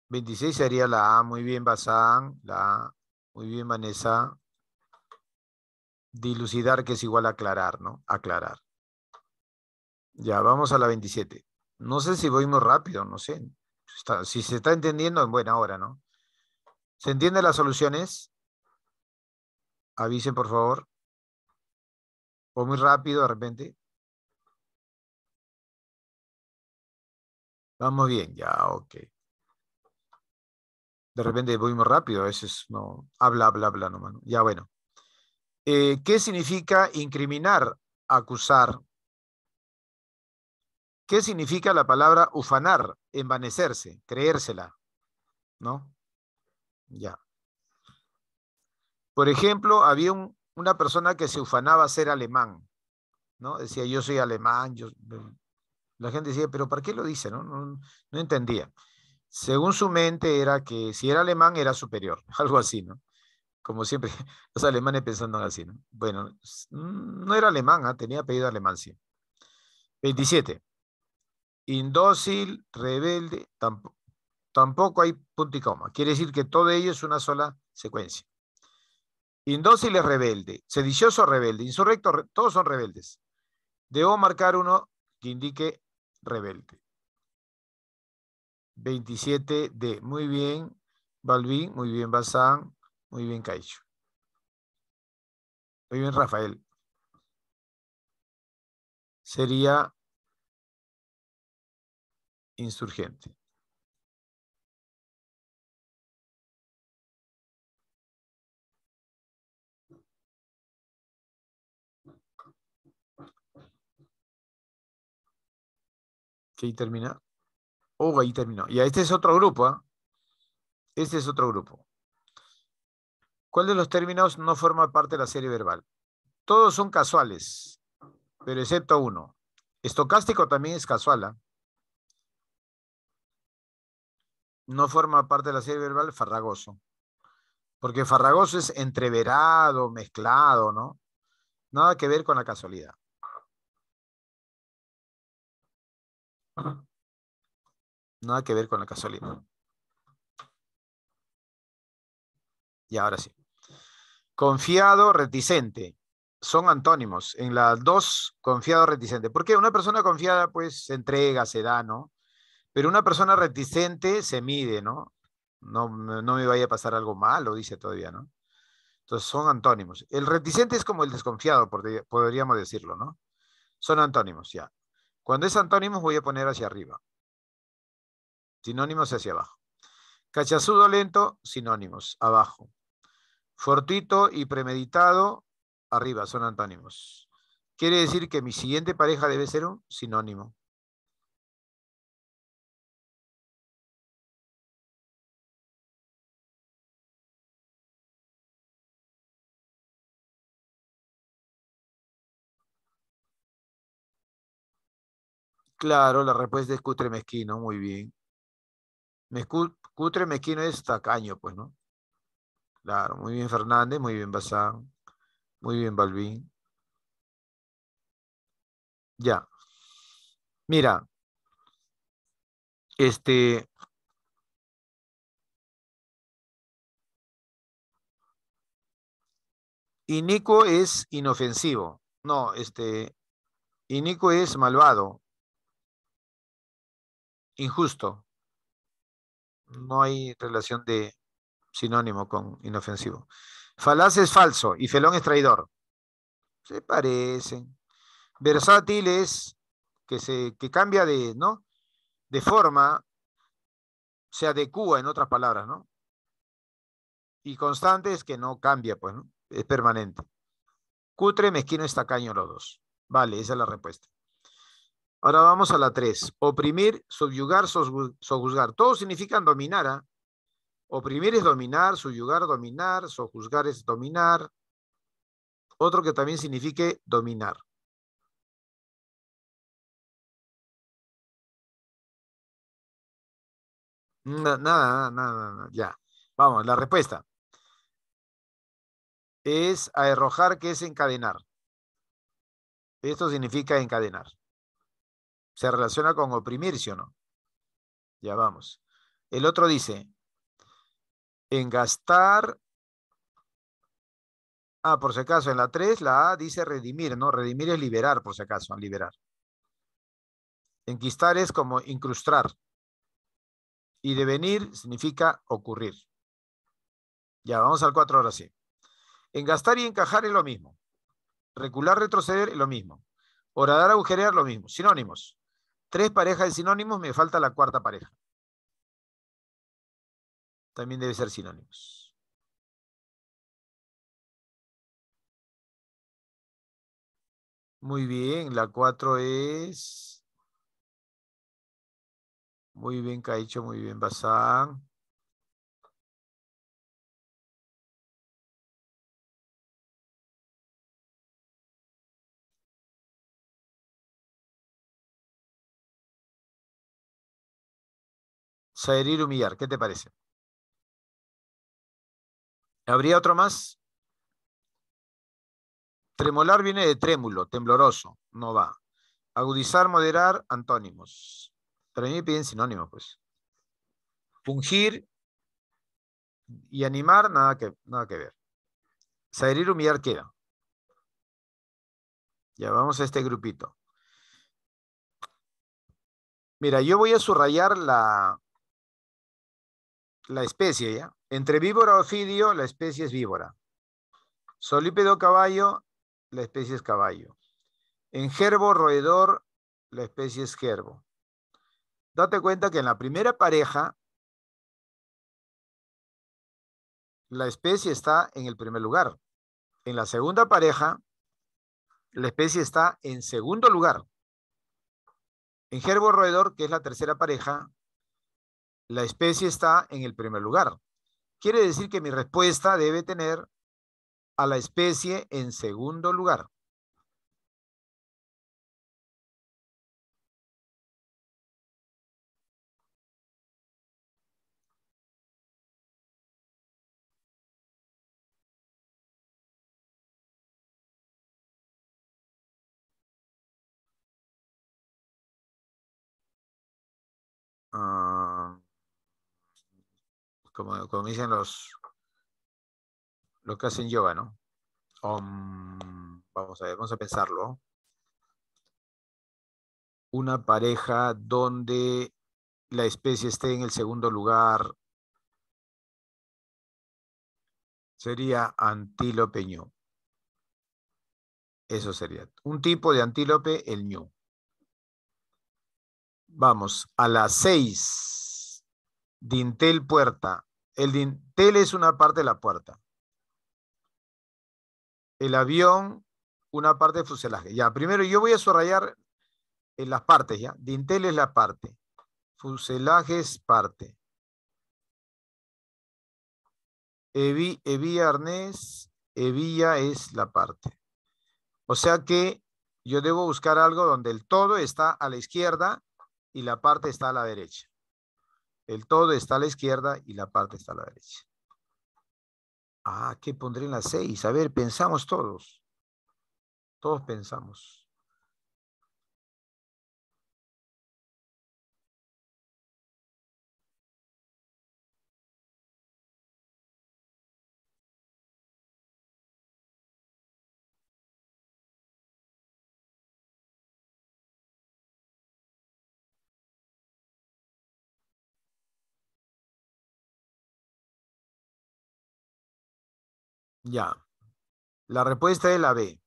Speaker 1: 26 sería la A, muy bien Bazán, la A, muy bien Vanessa. Dilucidar que es igual a aclarar, ¿no? Aclarar. Ya, vamos a la 27. No sé si voy muy rápido, no sé. si se está entendiendo, en buena hora, ¿no? ¿Se entienden las soluciones? Avisen, por favor o muy rápido de repente.
Speaker 2: Vamos bien, ya,
Speaker 1: ok. De repente voy muy rápido, a veces no. Habla, habla, habla mano Ya, bueno. Eh, ¿Qué significa incriminar, acusar? ¿Qué significa la palabra ufanar, envanecerse, creérsela? ¿No? Ya. Por ejemplo, había un una persona que se ufanaba ser alemán, ¿no? Decía, yo soy alemán, yo... La gente decía, pero ¿para qué lo dice? No, no, entendía. Según su mente era que si era alemán era superior, algo así, ¿no? Como siempre, los alemanes pensando así, ¿no? Bueno, mm, no era alemán, ¿ah? tenía apellido alemán, sí. 27. Indócil, rebelde, tampoco, tampoco hay punto y coma. Quiere decir que todo ello es una sola secuencia. Indócil es rebelde, sedicioso rebelde, insurrecto, todos son rebeldes. Debo marcar uno que indique rebelde. 27D. Muy bien, Balvin, muy bien, Bazán, muy bien, Caicho. Muy bien, Rafael.
Speaker 2: Sería insurgente.
Speaker 1: ahí termina. Oh, ahí terminó. Y este es otro grupo. ¿eh? Este es otro grupo. ¿Cuál de los términos no forma parte de la serie verbal? Todos son casuales, pero excepto uno. Estocástico también es casual. ¿eh? No forma parte de la serie verbal farragoso. Porque farragoso es entreverado, mezclado, ¿no? Nada que ver con la casualidad. Nada que ver con la gasolina. Y ahora sí. Confiado, reticente. Son antónimos. En las dos, confiado, reticente. Porque una persona confiada, pues, se entrega, se da, ¿no? Pero una persona reticente se mide, ¿no? No, no me vaya a pasar algo malo, dice todavía, ¿no? Entonces, son antónimos. El reticente es como el desconfiado, podríamos decirlo, ¿no? Son antónimos, ya. Cuando es antónimos voy a poner hacia arriba. Sinónimos hacia abajo. Cachazudo lento, sinónimos, abajo. Fortuito y premeditado, arriba, son antónimos. Quiere decir que mi siguiente pareja debe ser un sinónimo. Claro, la respuesta es cutre mezquino, muy bien. cutre mezquino es tacaño, pues, ¿no? Claro, muy bien Fernández, muy bien Bazán, muy bien Balbín. Ya. Mira, este, Inico es inofensivo. No, este. Inico es malvado injusto. No hay relación de sinónimo con inofensivo. Falaz es falso y felón es traidor. Se parecen. Versátil es que, se, que cambia de, ¿no? de forma, se adecua en otras palabras, ¿no? Y constante es que no cambia, pues, es permanente. Cutre, mezquino, estacaño, los dos. Vale, esa es la respuesta. Ahora vamos a la 3. Oprimir, subyugar, sojuzgar. Todos significan dominar. ¿ah? Oprimir es dominar, subyugar, dominar, sojuzgar es dominar. Otro que también signifique dominar. Nada, nada, nada, nada, ya. Vamos, la respuesta. Es arrojar, que es encadenar. Esto significa encadenar se relaciona con oprimir, ¿sí o no. Ya vamos. El otro dice, en gastar, ah, por si acaso, en la 3 la A dice redimir, ¿no? Redimir es liberar, por si acaso, liberar. Enquistar es como incrustar. Y devenir significa ocurrir. Ya, vamos al 4 ahora sí. Engastar y encajar es lo mismo. Recular, retroceder es lo mismo. Horadar, agujerear, lo mismo. Sinónimos. Tres parejas de sinónimos, me falta la cuarta pareja. También debe ser sinónimos.
Speaker 2: Muy bien, la cuatro es... Muy bien, Caicho, muy bien, Bazán. Saherir, Humillar, ¿qué te parece? ¿Habría otro más?
Speaker 1: Tremolar viene de trémulo, tembloroso, no va. Agudizar, moderar, antónimos. Pero mí piden sinónimos, pues. Fungir y animar, nada que, nada que ver. Saerir, humillar queda. Ya vamos a este grupito. Mira, yo voy a subrayar la, la especie, ¿ya? Entre víbora o fidio, la especie es víbora. Solípedo caballo, la especie es caballo. En gerbo roedor, la especie es gerbo. Date cuenta que en la primera
Speaker 2: pareja, la especie está en el
Speaker 1: primer lugar. En la segunda pareja, la especie está en segundo lugar. En gerbo roedor, que es la tercera pareja, la especie está en el primer lugar. Quiere decir que mi respuesta debe tener a la especie en segundo lugar. como, dicen los, lo que hacen yoga, ¿no? vamos a ver, vamos a pensarlo. Una pareja donde la especie esté en el segundo lugar sería antílope ñu. Eso sería. Un tipo de antílope, el ñu. Vamos, a las seis. Dintel puerta. El dintel es una parte de la puerta. El avión, una parte de fuselaje. Ya, primero yo voy a subrayar las partes, ¿ya? Dintel es la parte. Fuselaje es parte. Evía, arnés, Evía es la parte. O sea que yo debo buscar algo donde el todo está a la izquierda y la parte está a la derecha. El todo está a la izquierda y la parte está a la derecha. Ah, ¿qué pondré en la seis? A ver, pensamos todos. Todos pensamos. Ya. La respuesta es la B.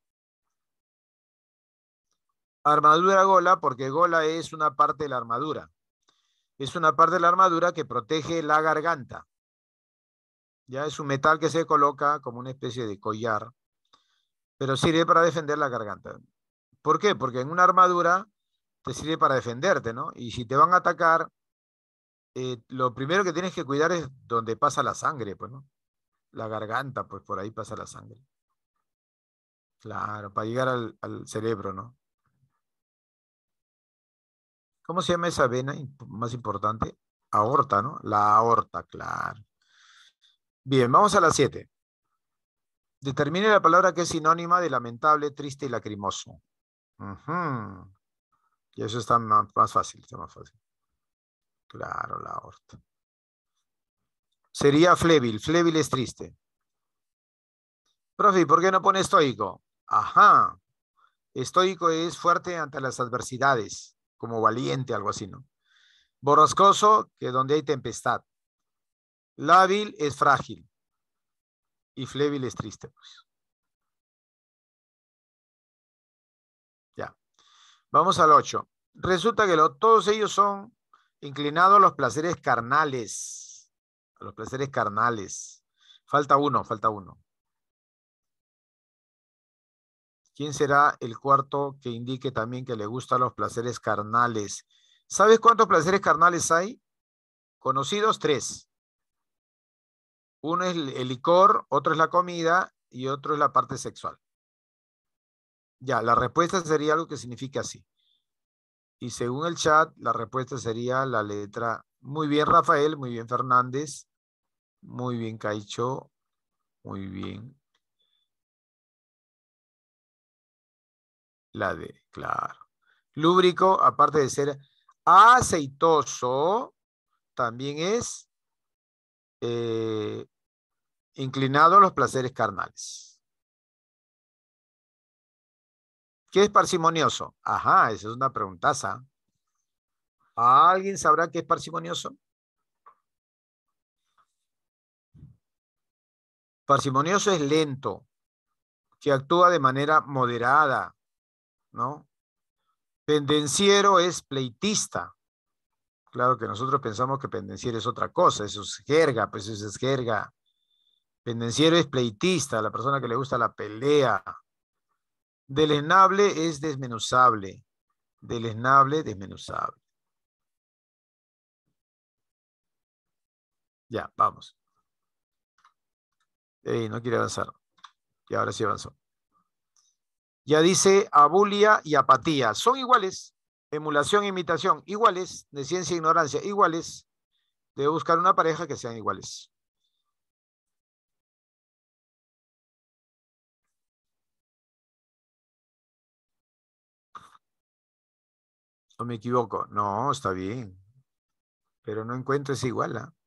Speaker 1: Armadura gola, porque gola es una parte de la armadura. Es una parte de la armadura que protege la garganta. Ya es un metal que se coloca como una especie de collar, pero sirve para defender la garganta. ¿Por qué? Porque en una armadura te sirve para defenderte, ¿no? Y si te van a atacar, eh, lo primero que tienes que cuidar es donde pasa la sangre, pues, ¿no? la garganta, pues por ahí pasa la sangre. Claro, para llegar al, cerebro, ¿no? ¿Cómo se llama esa vena más importante? Aorta, ¿no? La aorta, claro. Bien, vamos a las siete. Determine la palabra que es sinónima de lamentable, triste y lacrimoso. Y eso está más, más, fácil, está más fácil. Claro, la aorta. Sería flébil. Flébil es triste. Profe, ¿por qué no pone estoico? Ajá. Estoico es fuerte ante las adversidades, como valiente, algo así, ¿no? Borrascoso, que donde hay tempestad. Lábil es frágil. Y flébil es
Speaker 2: triste. Pues. Ya.
Speaker 1: Vamos al 8. Resulta que todos ellos son inclinados a los placeres carnales los placeres carnales. Falta uno, falta uno. ¿Quién será el cuarto que indique también que le gustan los placeres carnales? ¿Sabes cuántos placeres carnales hay? Conocidos tres. Uno es el licor, otro es la comida y otro es la parte sexual. Ya, la respuesta sería algo que significa así. Y según el chat, la respuesta sería la letra. Muy bien, Rafael, muy bien, Fernández. Muy bien, Caicho. Muy bien. La D, claro. Lúbrico, aparte de ser aceitoso, también es eh, inclinado a los placeres
Speaker 2: carnales. ¿Qué es parsimonioso?
Speaker 1: Ajá, esa es una preguntaza. ¿Alguien sabrá qué es parsimonioso? Parsimonioso es lento, que actúa de manera moderada, ¿no? Pendenciero es pleitista. Claro que nosotros pensamos que pendenciero es otra cosa, eso es jerga, pues eso es jerga. Pendenciero es pleitista, la persona que le gusta la pelea. Delenable es desmenuzable. delenable, desmenuzable. Ya, vamos. Ey, no quiere avanzar. Y ahora sí avanzó. Ya dice abulia y apatía. Son iguales. Emulación e imitación. Iguales. De ciencia e ignorancia. Iguales. Debe buscar una pareja que sean iguales. ¿O me equivoco? No, está bien. Pero no encuentres igual. ¿eh?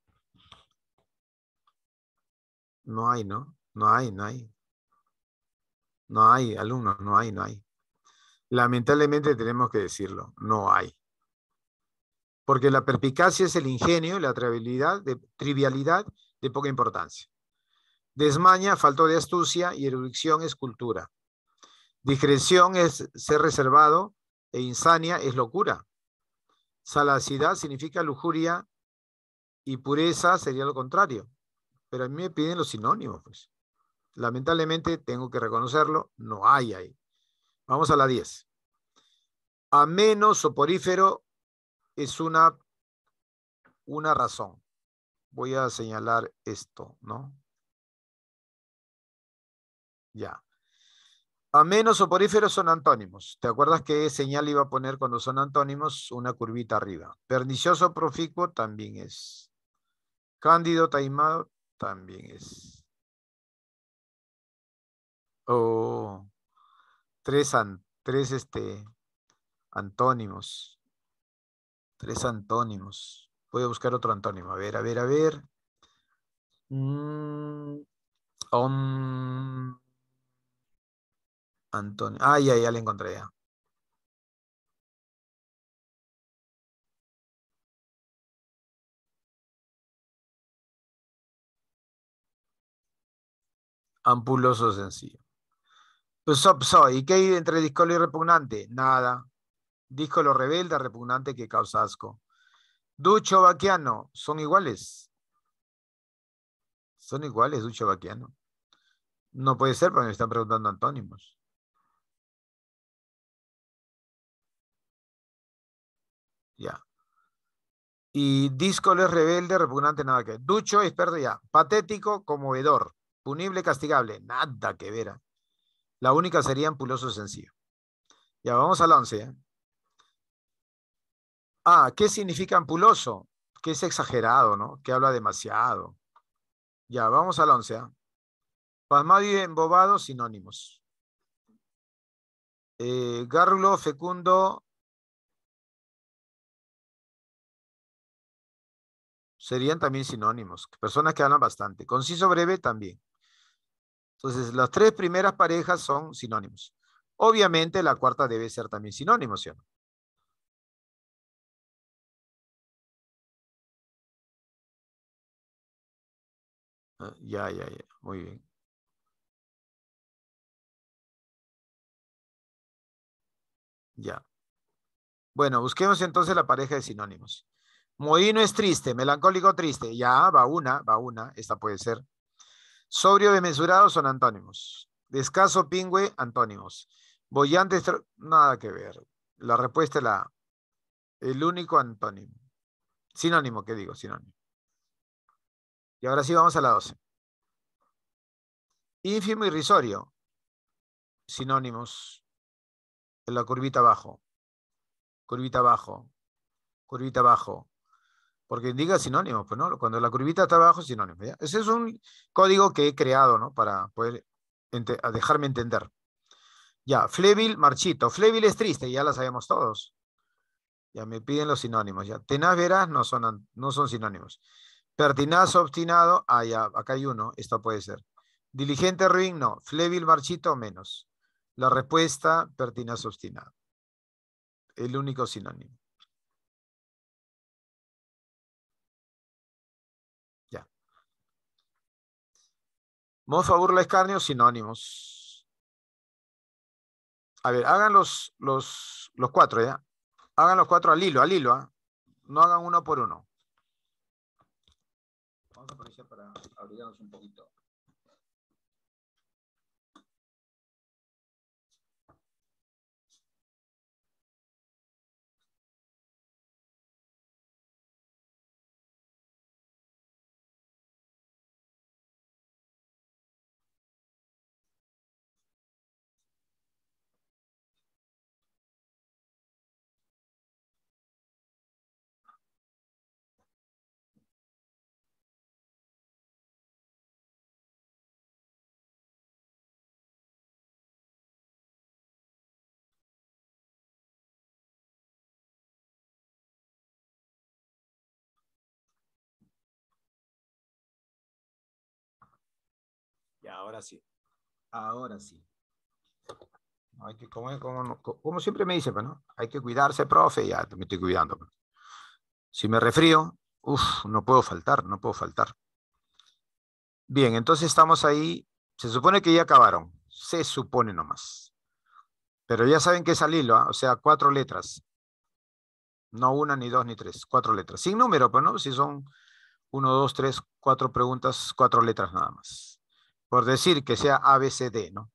Speaker 1: No hay, ¿no? No hay, no hay. No hay alumnos, no hay, no hay. Lamentablemente tenemos que decirlo, no hay. Porque la perpicacia es el ingenio, y la trivialidad de, trivialidad de poca importancia. Desmaña, faltó de astucia y erudición es cultura. Discreción es ser reservado e insania es locura. Salacidad significa lujuria y pureza sería lo contrario pero a mí me piden los sinónimos, pues. Lamentablemente, tengo que reconocerlo, no hay ahí. Vamos a la 10. o soporífero es una, una razón. Voy a señalar esto, ¿no? Ya. o porífero son antónimos. ¿Te acuerdas qué señal iba a poner cuando son antónimos? Una curvita arriba. Pernicioso proficuo también es. Cándido taimado también es. Oh, tres, tres este, antónimos. Tres antónimos. Voy a buscar otro antónimo. A ver, a ver, a ver. Mm, Antonio. Ah, ya, ya le encontré ya. ampuloso sencillo. Pues, soy. ¿Y qué hay entre discolo y repugnante? Nada. Discolo rebelde, repugnante que causa asco. Ducho vaquiano? son iguales. Son iguales, Ducho vaquiano?
Speaker 2: No puede ser, porque me están preguntando antónimos.
Speaker 1: Ya. Y Discolo es rebelde, repugnante, nada que. Ducho es, ya. Patético, conmovedor. Punible, castigable, nada que ver. ¿eh? La única sería ampuloso sencillo. Ya vamos al 11. ¿eh? Ah, ¿qué significa ampuloso? Que es exagerado, ¿no? Que habla demasiado. Ya, vamos al 11. ¿eh? Pasmado y embobado, sinónimos. Eh, gárrulo, fecundo, serían también sinónimos. Personas que hablan bastante. Conciso breve también. Entonces, las tres primeras parejas son sinónimos. Obviamente, la cuarta debe ser también sinónimo,
Speaker 2: ¿sí o no? Ah, ya, ya, ya. Muy bien. Ya.
Speaker 1: Bueno, busquemos entonces la pareja de sinónimos. Moino es triste, melancólico triste. Ya, va una, va una. Esta puede ser. Sobrio desmesurado son antónimos. Descaso pingüe, antónimos. Bollante, nada que ver. La respuesta es la El único antónimo. Sinónimo, ¿qué digo, sinónimo. Y ahora sí vamos a la 12. Ínfimo irrisorio. Sinónimos. En la curvita abajo. Curvita abajo. Curvita abajo porque indica sinónimos, pues, ¿no? Cuando la curvita está abajo, sinónimo. Ese es un código que he creado, ¿no? Para poder dejarme entender. Ya, flébil, marchito. Flébil es triste, ya la sabemos todos. Ya me piden los sinónimos. Ya, tenaz, verás, no son, no son sinónimos. Pertinaz, obstinado, ah, acá hay uno, esto puede ser. Diligente, ruin, no. Flébil, marchito, menos. La respuesta, pertinaz, obstinado.
Speaker 2: El único sinónimo. Mofa, burla, escarnio,
Speaker 1: sinónimos. A ver, hagan los, los, los cuatro, ¿ya? Hagan los cuatro al hilo, al hilo, ¿ah? No hagan uno por uno. Vamos a aprovechar para abrigarnos un poquito. ahora sí. Ahora sí. como, siempre me dice, pues, ¿no? Hay que cuidarse, profe, ya me estoy cuidando. Pues. Si me refrío, uff, no puedo faltar, no puedo faltar. Bien, entonces estamos ahí. Se supone que ya acabaron. Se supone nomás. Pero ya saben que es al hilo, ¿ah? o sea, cuatro letras. No una, ni dos, ni tres. Cuatro letras. Sin número, pero pues, no, si son uno, dos, tres, cuatro preguntas, cuatro letras nada más por decir que sea ABCD, ¿no?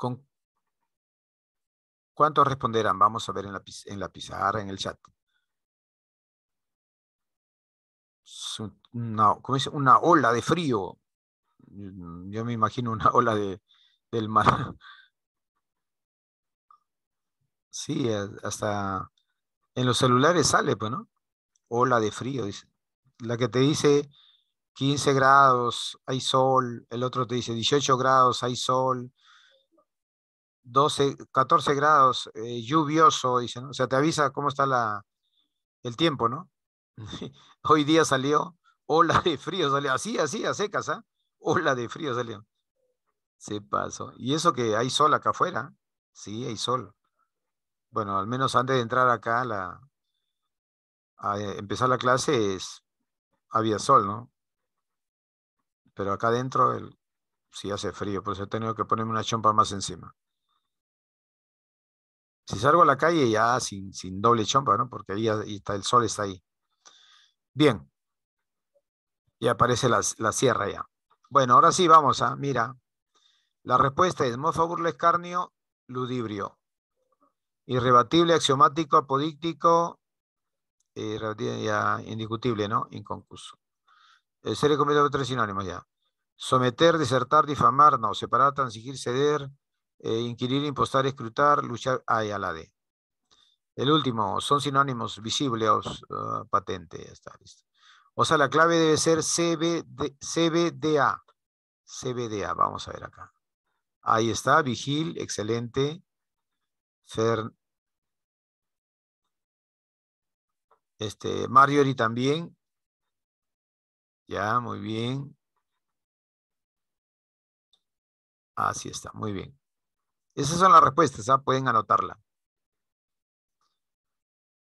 Speaker 2: ¿Con ¿Cuántos responderán? Vamos a ver en la,
Speaker 1: pizarra, en el chat. No, ¿cómo una ola de frío. Yo me imagino una ola de, del mar. Sí, eh, hasta en los celulares sale, pues, ¿no? Ola de frío, dice. La que te dice 15 grados, hay sol, el otro te dice 18 grados, hay sol, 12, 14 grados, eh, lluvioso, dice, ¿no? O sea, te avisa cómo está el tiempo, ¿no? Hoy día salió ola de frío, salió así, así, a secas, ¿ah? Ola de frío salió. Se pasó. Y eso que hay sol acá afuera, sí, hay sol bueno, al menos antes de entrar acá, la, a eh, empezar la clase es, había sol, ¿no? Pero acá adentro el, sí hace frío, por eso he tenido que ponerme una chompa más encima. Si salgo a la calle ya sin, sin doble chompa, ¿no? Porque ahí, está, el sol está ahí. Bien. Y aparece la, sierra ya. Bueno, ahora sí vamos a, ¿ah? mira. La respuesta es mofa burla ludibrio. Irrebatible, axiomático, apodíctico, eh, indiscutible, ¿no? inconcluso. El ser de tres sinónimos ya. Someter, desertar, difamar, no. Separar, transigir, ceder, eh, inquirir, impostar, escrutar, luchar. Ay, a la D. El último, son sinónimos visibles, patentes ah, patente, está O sea, la clave debe ser CBD, CBDA. CBDA, vamos a ver acá. Ahí está, vigil, excelente. Fern.
Speaker 2: este, Marjorie también.
Speaker 1: Ya, muy bien. Así está, muy bien. Esas son las respuestas, ya ¿ah? pueden anotarla.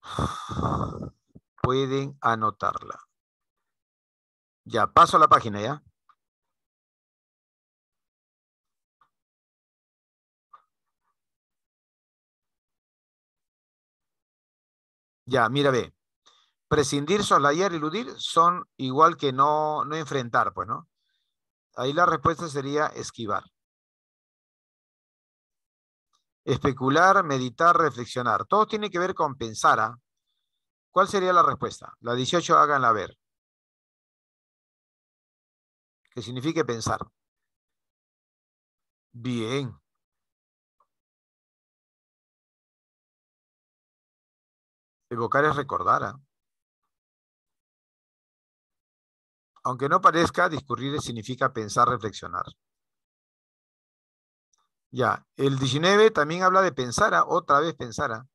Speaker 1: Pueden anotarla.
Speaker 2: Ya, paso a la página, ¿ya?
Speaker 1: Ya, mira, ve. Prescindir, soslayar, iludir son igual que no, no enfrentar, pues, ¿no? Ahí la respuesta sería esquivar. Especular, meditar, reflexionar. Todo tiene que ver con pensar. ¿ah? ¿Cuál sería la respuesta? La 18, háganla ver.
Speaker 2: Que significa pensar. Bien. evocar es recordar. ¿ah?
Speaker 1: Aunque no parezca, discurrir significa pensar, reflexionar. Ya, el 19 también habla de pensar, ¿ah? otra vez pensar. ¿ah?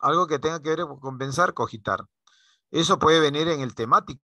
Speaker 1: Algo que tenga que ver con pensar, cogitar. Eso puede venir en el temático